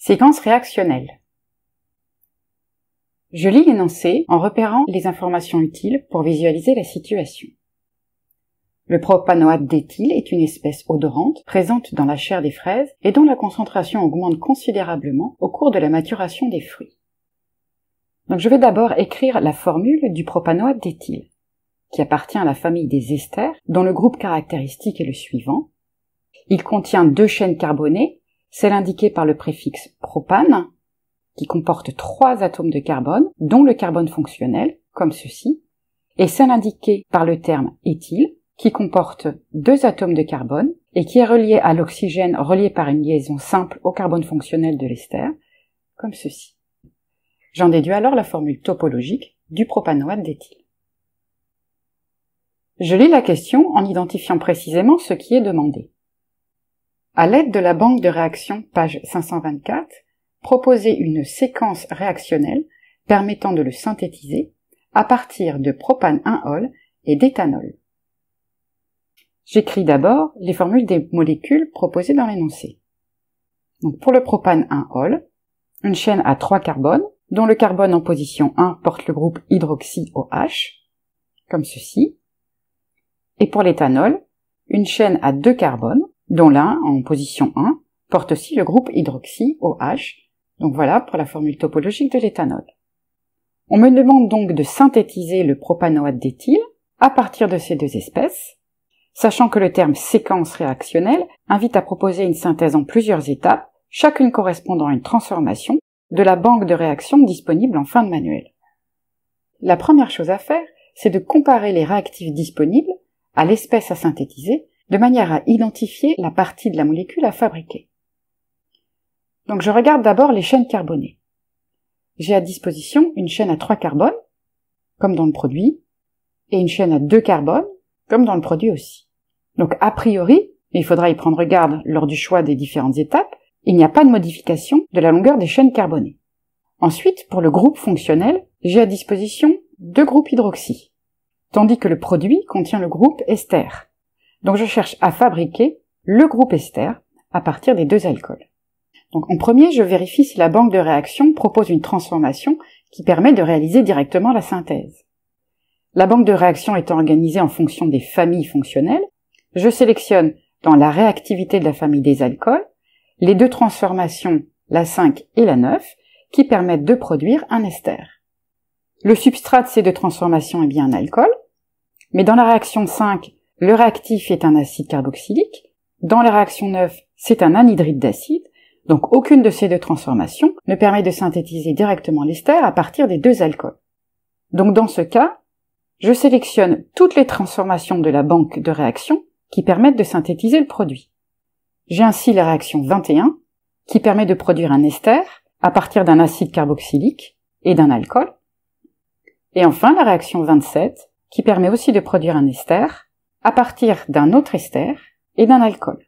Séquence réactionnelle. Je lis l'énoncé en repérant les informations utiles pour visualiser la situation. Le propanoate d'éthyle est une espèce odorante présente dans la chair des fraises et dont la concentration augmente considérablement au cours de la maturation des fruits. Donc je vais d'abord écrire la formule du propanoate d'éthyle, qui appartient à la famille des esters, dont le groupe caractéristique est le suivant. Il contient deux chaînes carbonées celle indiquée par le préfixe propane, qui comporte trois atomes de carbone, dont le carbone fonctionnel, comme ceci, et celle indiquée par le terme éthyle, qui comporte deux atomes de carbone et qui est reliée à l'oxygène relié par une liaison simple au carbone fonctionnel de l'ester, comme ceci. J'en déduis alors la formule topologique du propanoate d'éthyle. Je lis la question en identifiant précisément ce qui est demandé. À l'aide de la banque de réaction, page 524, proposer une séquence réactionnelle permettant de le synthétiser à partir de propane 1-ol et d'éthanol. J'écris d'abord les formules des molécules proposées dans l'énoncé. pour le propane 1-ol, une chaîne à 3 carbones, dont le carbone en position 1 porte le groupe hydroxy OH, comme ceci. Et pour l'éthanol, une chaîne à 2 carbones, dont l'un, en position 1, porte aussi le groupe hydroxy OH, donc voilà pour la formule topologique de l'éthanol. On me demande donc de synthétiser le propanoate d'éthyle à partir de ces deux espèces, sachant que le terme séquence réactionnelle invite à proposer une synthèse en plusieurs étapes, chacune correspondant à une transformation de la banque de réactions disponible en fin de manuel. La première chose à faire, c'est de comparer les réactifs disponibles à l'espèce à synthétiser de manière à identifier la partie de la molécule à fabriquer. Donc je regarde d'abord les chaînes carbonées. J'ai à disposition une chaîne à 3 carbones, comme dans le produit, et une chaîne à 2 carbones, comme dans le produit aussi. Donc a priori, il faudra y prendre garde lors du choix des différentes étapes, il n'y a pas de modification de la longueur des chaînes carbonées. Ensuite, pour le groupe fonctionnel, j'ai à disposition deux groupes hydroxy, tandis que le produit contient le groupe ester. Donc je cherche à fabriquer le groupe ester à partir des deux alcools. Donc en premier, je vérifie si la banque de réaction propose une transformation qui permet de réaliser directement la synthèse. La banque de réaction étant organisée en fonction des familles fonctionnelles, je sélectionne dans la réactivité de la famille des alcools les deux transformations, la 5 et la 9, qui permettent de produire un ester. Le substrat de ces deux transformations est eh bien un alcool, mais dans la réaction 5, le réactif est un acide carboxylique. Dans la réaction 9, c'est un anhydride d'acide. Donc aucune de ces deux transformations ne permet de synthétiser directement l'ester à partir des deux alcools. Donc dans ce cas, je sélectionne toutes les transformations de la banque de réactions qui permettent de synthétiser le produit. J'ai ainsi la réaction 21 qui permet de produire un ester à partir d'un acide carboxylique et d'un alcool. Et enfin la réaction 27 qui permet aussi de produire un ester à partir d'un autre ester et d'un alcool.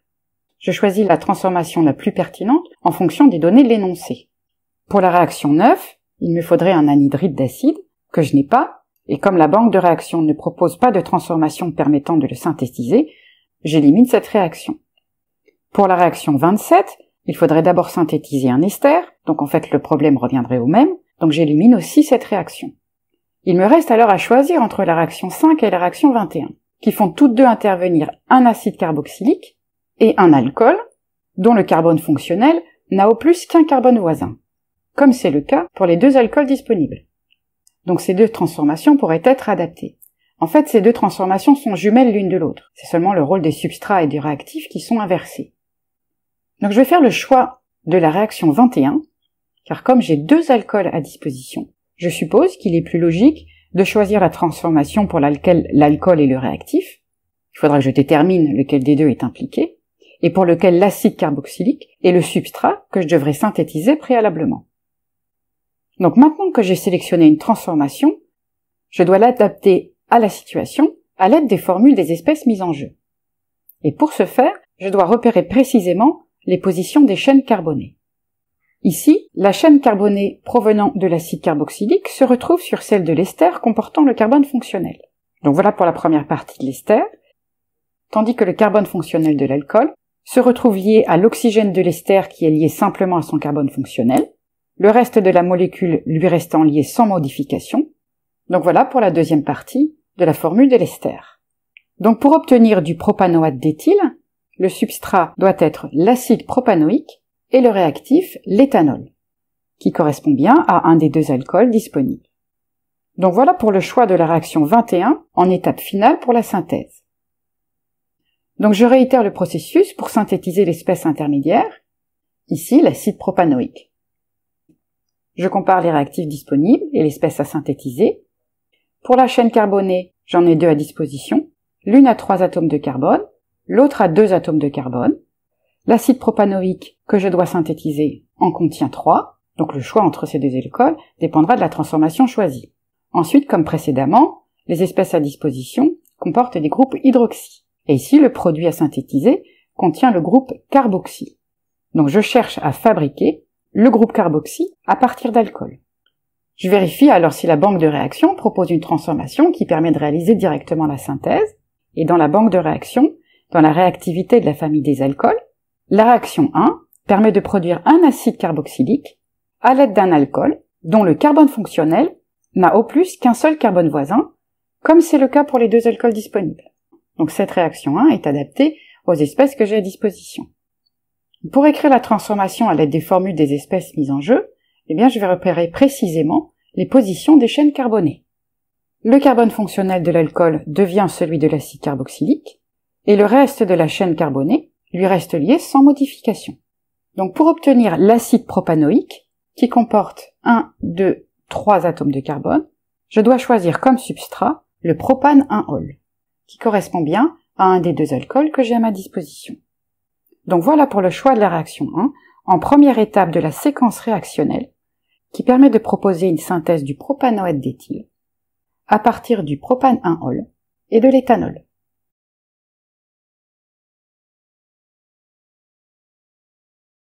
Je choisis la transformation la plus pertinente en fonction des données de l'énoncé. Pour la réaction 9, il me faudrait un anhydride d'acide, que je n'ai pas, et comme la banque de réaction ne propose pas de transformation permettant de le synthétiser, j'élimine cette réaction. Pour la réaction 27, il faudrait d'abord synthétiser un ester, donc en fait le problème reviendrait au même, donc j'élimine aussi cette réaction. Il me reste alors à choisir entre la réaction 5 et la réaction 21 qui font toutes deux intervenir un acide carboxylique et un alcool, dont le carbone fonctionnel n'a au plus qu'un carbone voisin, comme c'est le cas pour les deux alcools disponibles. Donc ces deux transformations pourraient être adaptées. En fait, ces deux transformations sont jumelles l'une de l'autre. C'est seulement le rôle des substrats et des réactifs qui sont inversés. Donc je vais faire le choix de la réaction 21, car comme j'ai deux alcools à disposition, je suppose qu'il est plus logique de choisir la transformation pour laquelle l'alcool est le réactif, il faudra que je détermine lequel des deux est impliqué, et pour lequel l'acide carboxylique est le substrat que je devrais synthétiser préalablement. Donc maintenant que j'ai sélectionné une transformation, je dois l'adapter à la situation à l'aide des formules des espèces mises en jeu. Et pour ce faire, je dois repérer précisément les positions des chaînes carbonées. Ici, la chaîne carbonée provenant de l'acide carboxylique se retrouve sur celle de l'ester comportant le carbone fonctionnel. Donc voilà pour la première partie de l'ester, tandis que le carbone fonctionnel de l'alcool se retrouve lié à l'oxygène de l'ester qui est lié simplement à son carbone fonctionnel, le reste de la molécule lui restant lié sans modification. Donc voilà pour la deuxième partie de la formule de l'ester. Donc pour obtenir du propanoate d'éthyle, le substrat doit être l'acide propanoïque et le réactif, l'éthanol, qui correspond bien à un des deux alcools disponibles. Donc voilà pour le choix de la réaction 21 en étape finale pour la synthèse. Donc je réitère le processus pour synthétiser l'espèce intermédiaire, ici l'acide propanoïque. Je compare les réactifs disponibles et l'espèce à synthétiser. Pour la chaîne carbonée, j'en ai deux à disposition, l'une a trois atomes de carbone, l'autre a deux atomes de carbone. L'acide propanoïque que je dois synthétiser en contient 3, donc le choix entre ces deux alcools dépendra de la transformation choisie. Ensuite, comme précédemment, les espèces à disposition comportent des groupes hydroxy. Et ici, le produit à synthétiser contient le groupe carboxy. Donc je cherche à fabriquer le groupe carboxy à partir d'alcool. Je vérifie alors si la banque de réaction propose une transformation qui permet de réaliser directement la synthèse. Et dans la banque de réaction, dans la réactivité de la famille des alcools, la réaction 1 permet de produire un acide carboxylique à l'aide d'un alcool dont le carbone fonctionnel n'a au plus qu'un seul carbone voisin, comme c'est le cas pour les deux alcools disponibles. Donc cette réaction 1 est adaptée aux espèces que j'ai à disposition. Pour écrire la transformation à l'aide des formules des espèces mises en jeu, eh bien, je vais repérer précisément les positions des chaînes carbonées. Le carbone fonctionnel de l'alcool devient celui de l'acide carboxylique, et le reste de la chaîne carbonée lui reste lié sans modification. Donc pour obtenir l'acide propanoïque, qui comporte 1, 2, 3 atomes de carbone, je dois choisir comme substrat le propane 1-ol, qui correspond bien à un des deux alcools que j'ai à ma disposition. Donc voilà pour le choix de la réaction 1, en première étape de la séquence réactionnelle, qui permet de proposer une synthèse du propanoïde d'éthyle à partir du propane 1-ol et de l'éthanol.